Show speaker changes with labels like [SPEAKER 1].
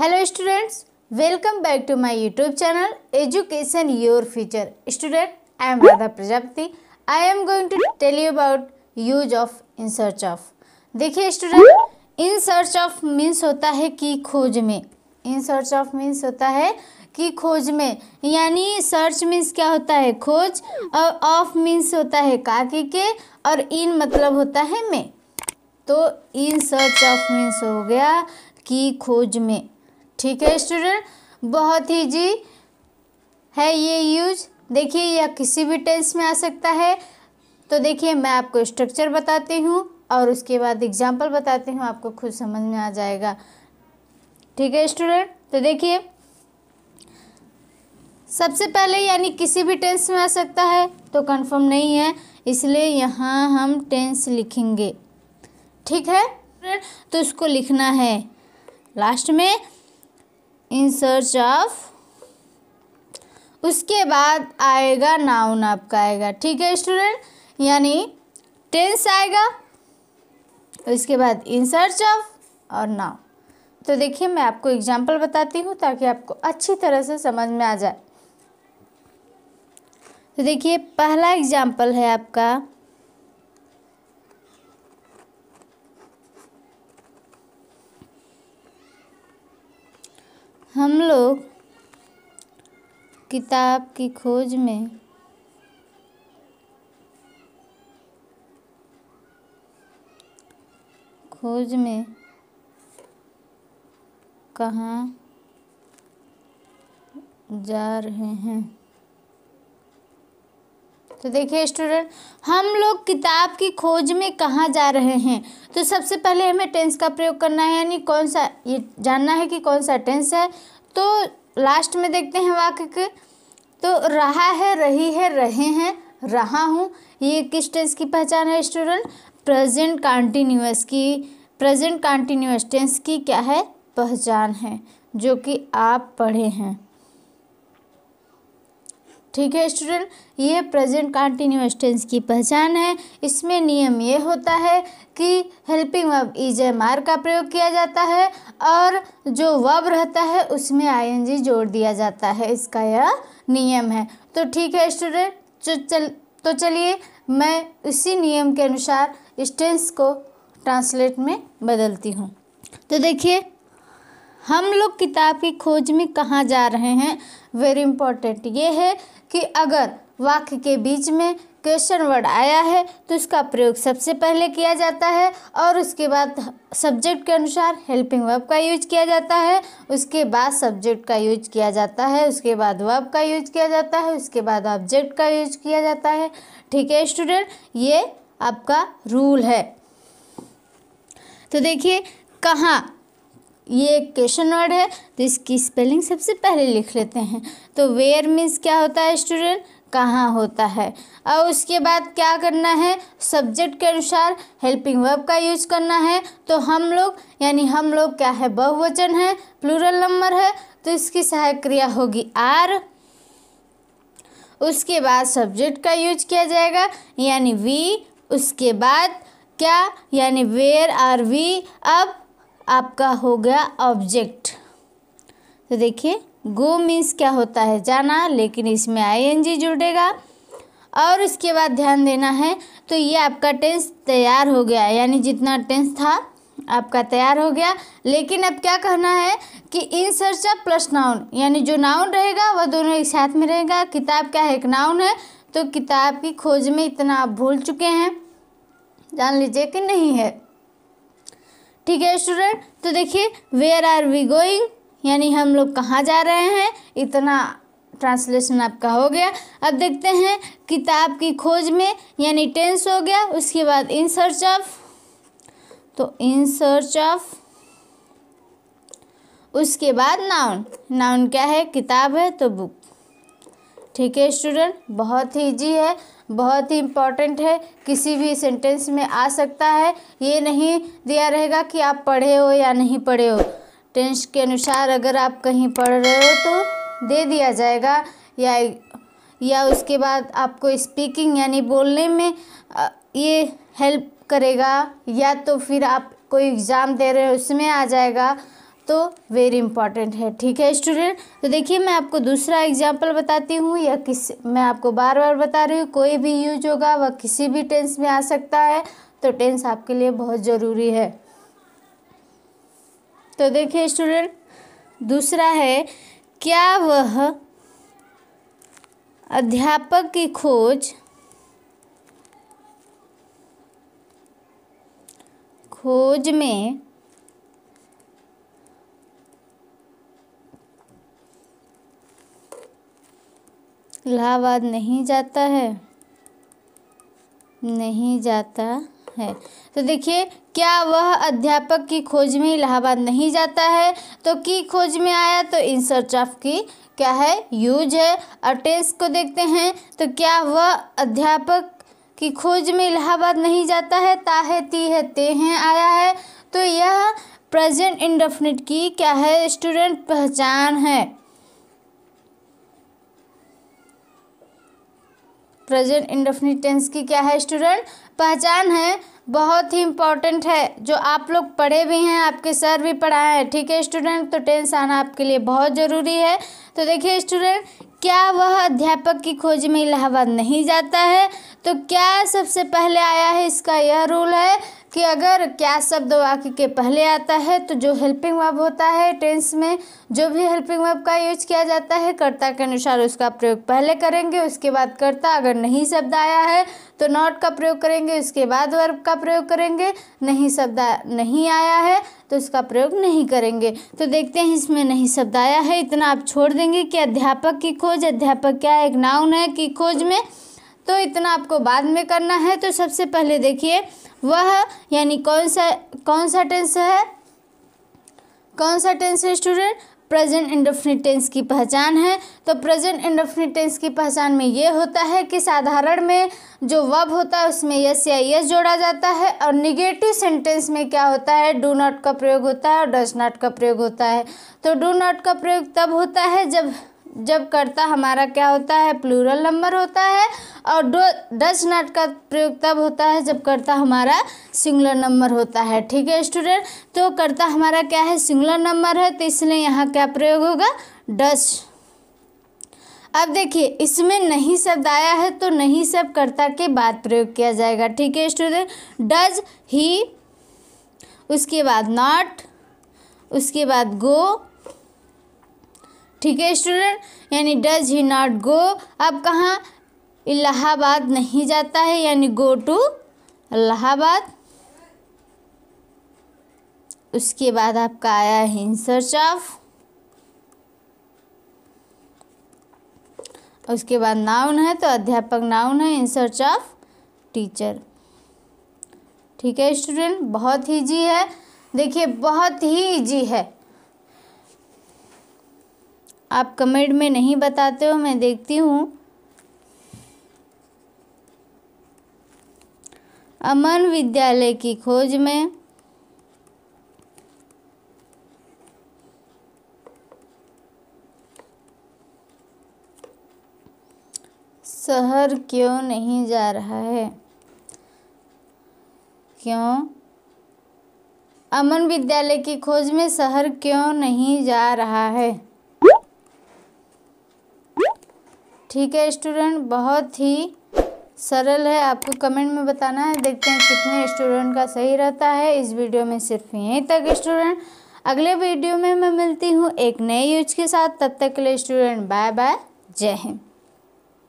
[SPEAKER 1] hello students welcome back to my YouTube channel education your future student I am Radha Prajapati I am going to tell you about use of in search of देखिए student in search of means होता है कि खोज में इन search of means होता है कि खोज में यानी सर्च मीन्स क्या होता है खोज और ऑफ मीन्स होता है काकी के और इन मतलब होता है में तो इन सर्च ऑफ मीन्स हो गया कि खोज में ठीक है स्टूडेंट बहुत ईजी है ये यूज देखिए यह किसी भी टेंस में आ सकता है तो देखिए मैं आपको स्ट्रक्चर बताती हूँ और उसके बाद एग्जाम्पल बताती हूँ आपको खुद समझ में आ जाएगा ठीक है स्टूडेंट तो देखिए सबसे पहले यानी किसी भी टेंस में आ सकता है तो कंफर्म नहीं है इसलिए यहाँ हम टेंस लिखेंगे ठीक है तो उसको लिखना है लास्ट में इन सर्च ऑफ उसके बाद आएगा नाउन आपका आएगा ठीक है स्टूडेंट यानी टेंस आएगा उसके बाद इन सर्च ऑफ और नाउ तो देखिए मैं आपको एग्जाम्पल बताती हूँ ताकि आपको अच्छी तरह से समझ में आ जाए तो देखिए पहला एग्जाम्पल है आपका हम लोग किताब की खोज में खोज में कहाँ जा रहे हैं तो देखिए स्टूडेंट हम लोग किताब की खोज में कहाँ जा रहे हैं तो सबसे पहले हमें टेंस का प्रयोग करना है यानी कौन सा ये जानना है कि कौन सा टेंस है तो लास्ट में देखते हैं वाक्य के तो रहा है रही है रहे हैं रहा हूँ ये किस टेंस की पहचान है स्टूडेंट प्रेजेंट कॉन्टीन्यूस की प्रेजेंट कॉन्टीन्यूस टेंस की क्या है पहचान है जो कि आप पढ़े हैं ठीक है स्टूडेंट ये प्रेजेंट कंटिन्यूस टेंस की पहचान है इसमें नियम ये होता है कि helping verb is am are का प्रयोग किया जाता है और जो वर्ब रहता है उसमें आईएनजी जोड़ दिया जाता है इसका यह नियम है तो ठीक है स्टूडेंट तो चल तो चलिए मैं इसी नियम के अनुसार इस को ट्रांसलेट में बदलती हूँ तो देखिए हम लोग किताब की खोज में कहाँ जा रहे हैं वेरी इम्पोर्टेंट ये है कि अगर वाक्य के बीच में क्वेश्चन वर्ड आया है तो इसका प्रयोग सबसे पहले किया जाता है और उसके बाद सब्जेक्ट के अनुसार हेल्पिंग वर्ब का यूज किया जाता है उसके बाद सब्जेक्ट का यूज किया जाता है उसके बाद वर्ब का यूज किया जाता है उसके बाद ऑब्जेक्ट का यूज किया जाता है ठीक है स्टूडेंट ये आपका रूल है तो देखिए कहाँ ये एक क्वेश्चन वर्ड है तो इसकी स्पेलिंग सबसे पहले लिख लेते हैं तो वेयर मीन्स क्या होता है स्टूडेंट कहाँ होता है और उसके बाद क्या करना है सब्जेक्ट के अनुसार हेल्पिंग वर्ब का यूज करना है तो हम लोग यानी हम लोग क्या है बहुवचन है प्लूरल नंबर है तो इसकी सहायक क्रिया होगी आर उसके बाद सब्जेक्ट का यूज किया जाएगा यानी वी उसके बाद क्या यानी वेयर आर वी अब आपका हो गया ऑब्जेक्ट तो देखिए गो मीन्स क्या होता है जाना लेकिन इसमें आई एन जी जुड़ेगा और उसके बाद ध्यान देना है तो ये आपका टेंस तैयार हो गया यानी जितना टेंस था आपका तैयार हो गया लेकिन अब क्या कहना है कि in search of plus noun यानी जो नाउन रहेगा वह दोनों एक साथ में रहेगा किताब क्या है एक नाउन है तो किताब की खोज में इतना आप भूल चुके हैं जान लीजिए कि नहीं है ठीक है स्टूडेंट तो देखिए वेयर आर वी गोइंग यानी हम लोग कहाँ जा रहे हैं इतना ट्रांसलेशन आपका हो गया अब देखते हैं किताब की खोज में यानी टेंस हो गया उसके बाद इन सर्च ऑफ तो इन सर्च ऑफ उसके बाद नाउन नाउन क्या है किताब है तो बुक ठीक है स्टूडेंट बहुत ही ईजी है बहुत ही इम्पॉर्टेंट है किसी भी सेंटेंस में आ सकता है ये नहीं दिया रहेगा कि आप पढ़े हो या नहीं पढ़े हो टेंस के अनुसार अगर आप कहीं पढ़ रहे हो तो दे दिया जाएगा या या उसके बाद आपको स्पीकिंग यानी बोलने में ये हेल्प करेगा या तो फिर आप कोई एग्ज़ाम दे रहे हो उसमें आ जाएगा तो वेरी इंपॉर्टेंट है ठीक है स्टूडेंट तो देखिए मैं आपको दूसरा एग्जाम्पल बताती हूँ या किस मैं आपको बार बार बता रही हूँ कोई भी यूज होगा वह किसी भी टेंस में आ सकता है तो टेंस आपके लिए बहुत ज़रूरी है तो देखिए स्टूडेंट दूसरा है क्या वह अध्यापक की खोज खोज में इलाहाबाद नहीं जाता है नहीं जाता है तो देखिए क्या वह अध्यापक की खोज में इलाहाबाद नहीं जाता है तो की खोज में आया तो इन सर्च ऑफ की क्या है यूज है और टेंस को देखते हैं तो क्या वह अध्यापक की खोज में इलाहाबाद नहीं जाता है ता है ती है ते हैं आया है तो यह प्रेजेंट इंडेफिनिट की क्या है स्टूडेंट पहचान है प्रेजेंट इंडेफिनिट टेंस की क्या है स्टूडेंट पहचान है बहुत ही इम्पॉर्टेंट है जो आप लोग पढ़े भी हैं आपके सर भी पढ़ाए हैं ठीक है स्टूडेंट तो टेंस आना आपके लिए बहुत ज़रूरी है तो देखिए स्टूडेंट क्या वह अध्यापक की खोज में इलाहाबाद नहीं जाता है तो क्या सबसे पहले आया है इसका यह रूल है कि अगर क्या शब्द वाक्य के पहले आता है तो जो हेल्पिंग वर्ब होता है टेंस में जो भी हेल्पिंग वर्ब का यूज किया जाता है कर्ता के अनुसार उसका प्रयोग पहले करेंगे उसके बाद कर्ता अगर नहीं शब्द आया है तो नॉट का प्रयोग करेंगे उसके बाद वर्ब का प्रयोग करेंगे नहीं शब्द नहीं आया है तो उसका प्रयोग नहीं करेंगे तो देखते हैं इसमें नहीं शब्द आया है इतना आप छोड़ देंगे कि अध्यापक की खोज अध्यापक क्या है एक नाउन है की खोज में तो इतना आपको बाद में करना है तो सबसे पहले देखिए वह यानी कौन सा कौन सा टेंस है कौन सा टेंस है स्टूडेंट प्रेजेंट इंडेफिनिट टेंस की पहचान है तो प्रेजेंट इंडेफिनिट टेंस की पहचान में ये होता है कि साधारण में जो वब होता है उसमें यस या यस जोड़ा जाता है और निगेटिव सेंटेंस में क्या होता है डू नॉट का प्रयोग होता है और डज नॉट का प्रयोग होता है तो डू नॉट का प्रयोग तब होता है जब जब कर्ता हमारा क्या होता है प्लूरल नंबर होता है और डो डज नाट का प्रयोग तब होता है जब कर्ता हमारा सिंगुलर नंबर होता है ठीक है स्टूडेंट तो कर्ता हमारा क्या है सिंगुलर नंबर है तो इसलिए यहाँ क्या प्रयोग होगा डज अब देखिए इसमें नहीं शब्द आया है तो नहीं शब्द कर्ता के बाद प्रयोग किया जाएगा ठीक है स्टूडेंट डज ही उसके बाद नॉट उसके बाद गो ठीक है स्टूडेंट यानी डज ही नॉट गो अब कहाँ इलाहाबाद नहीं जाता है यानी गो टू इलाहाबाद उसके बाद आपका आया है इन सर्च ऑफ उसके बाद नाउन है तो अध्यापक नाउन है इन सर्च ऑफ टीचर ठीक है स्टूडेंट बहुत ईजी है देखिए बहुत ही ईजी है आप कमेंट में नहीं बताते हो मैं देखती हूँ अमन विद्यालय की खोज में शहर क्यों नहीं जा रहा है क्यों अमन विद्यालय की खोज में शहर क्यों नहीं जा रहा है ठीक है स्टूडेंट बहुत ही सरल है आपको कमेंट में बताना है देखते हैं कितने स्टूडेंट का सही रहता है इस वीडियो में सिर्फ यहीं तक स्टूडेंट अगले वीडियो में मैं मिलती हूँ एक नए यूज के साथ तब तक के लिए स्टूडेंट बाय बाय जय हिंद